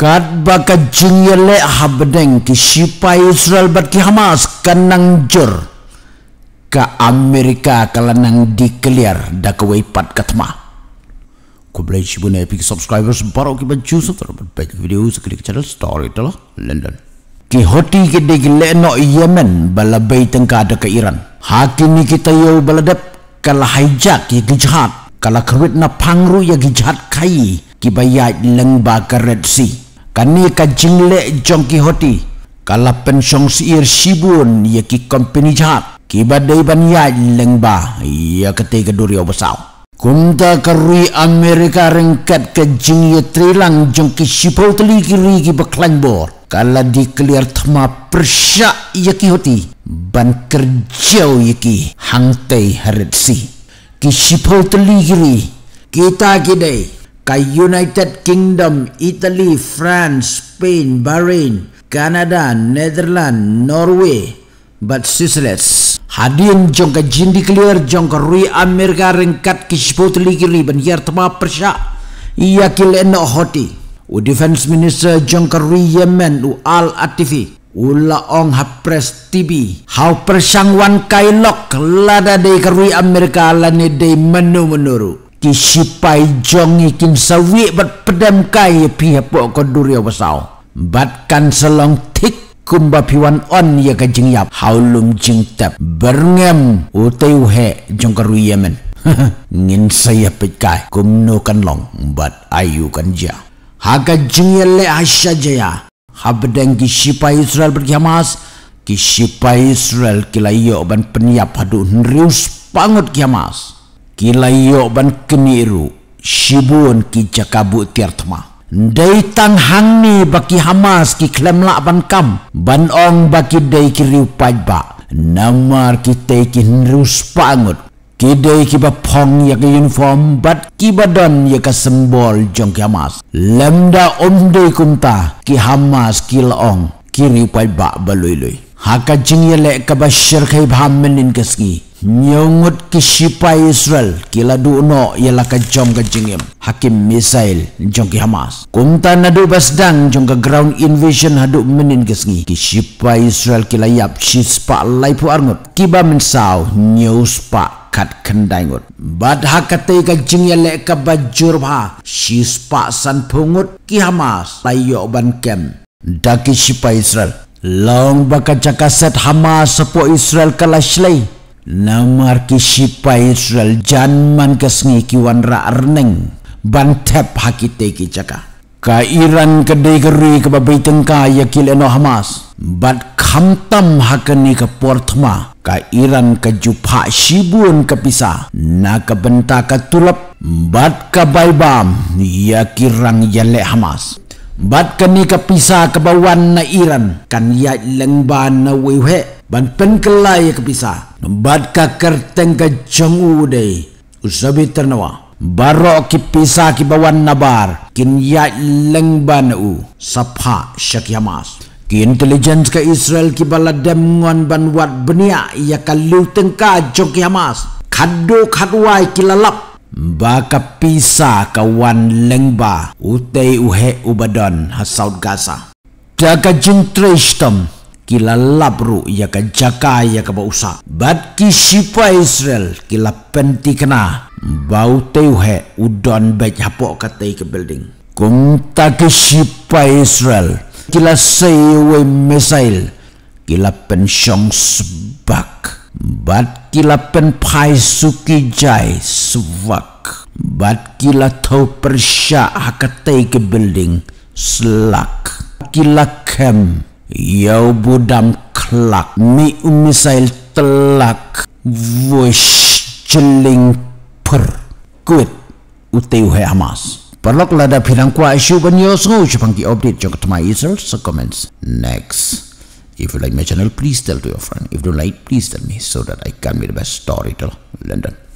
kat baka leh habdeng ki sipa Israel bat ki Hamas kanang jur ka Amerika kalanang dikeliar da ke weipat katma ku beli cibu epic subscribers baru ki baju sotor baik video sekelik channel story telah London ki hoti ki degi leno Yemen bala bayi tengka ada ke Iran hakini kita yau bala dep kala hijak ya ki gijahat kala kerwit na pangru ya gijahat kai kibayat lang baka Red Sea kani ka jingle jong ki hoti kala pen song sir sibun ye ki company jhat ki badai ban ya leng ba ya ketiga duri obasau kumta kerui amerika rengkat ke jing ye trilang jong ki sipol teli ki ri ki beklang bor kala di clear thma persya ki hoti ban kerja ye ki hangtai haret si ki sipol teli ki ri kita kidai ke United Kingdom, Italy, France, Spain, Bahrain, Canada, Netherlands, Norway, but ceaseless. Hadin jong ke jindi clear jong ke rui Amerika ringkat ke sebut ligiri ben yer tema persya iya kil eno hoti. U Defence minister jong ke rui Yemen u al atifi. Ula ong ha press TV. Hau persyang wan kailok lada dey ke rui Amerika lani dey menu menuru di sipai jong ikin sawi bat pedam kai pihak pok kondurio besau batkan selong tik kumba piwan on ya kajing yap haulum jing tap berngem utai uhe jong karu yemen ngin saya pekai kumno kan long bat ayu kan jia haga jing le asya jaya habdeng ki sipai israel bergi hamas ki sipai israel kila yo ban penyap hadu nrius pangut kiamas. Kila iyo ban keniru Shibun ki cakabu tiartma Dei tang hang ni baki hamas ki lak ban kam Ban ong baki day ki riu pajba Namar ki tei ki nriu spangut Ki dei ki bapong ya ke uniform Bat ki badan ya ke sembol jong ki hamas Lemda om day kumta ki hamas ki laong Ki riu pajba baluilui Haka jingye ya lek kabashir khaib hamenin keski Haka nyongot ke Israel kila duno ialah kacom kacengim hakim misail ki Hamas kumta nadu basdang jongka ground invasion haduk menin kesengi ke Israel kila yap sispa laipu arngut kiba mensaw news pa kat kendaingut bad hakate kacing ya lek ka bajur ba sispa san pungut ki Hamas layo ban kem daki sipai Israel Long baka cakaset Hamas sepo Israel kalah shlei na marki shipa Israel jan man kasngi ki wanra arneng bantep hakite ki chaka ka iran ka degeri ka babaiteng ka yakil eno hamas bat khamtam hakani ke portma ka iran ka jupha shibun ka pisa na ka benta ka tulap bat ka baibam ya kirang yale hamas bat kami kapisa kebawan na iran kan ya lengban na wewe ban pen kelai kapisa bat ka kerteng ka jengu dei usabi ternawa baro kipisa kibawan na bar kin ya na u sapha syakyamas ki intelligence ka israel ki baladem ngon ban wat benia ya kaluteng ka jokyamas kaddo khadwai kilalap Baka pisa kawan lengba utai uhe ubadan hasaud gasa. Daga jintrestam kila labru ya ka jaka ya ka bausa. Bat ki sipa Israel kila penti kena bau te uhe udon bet hapo ka tei ke building. Kung ta ki sipa Israel kila seiwe mesail kila pensyong sebak. Bat kila pen pai suki jais suvak. Bat kila tau persya hakatai ke building selak. Kila kem yau budam kelak mi umisail telak wish jeling per kuit utai uhai Hamas. Perlok lada pirang kuah isu banyos ngau cipangki update jangka temai Israel sekomens next. If you like my channel, please tell to your friend. If you don't like, please tell me so that I can be the best storyteller. London.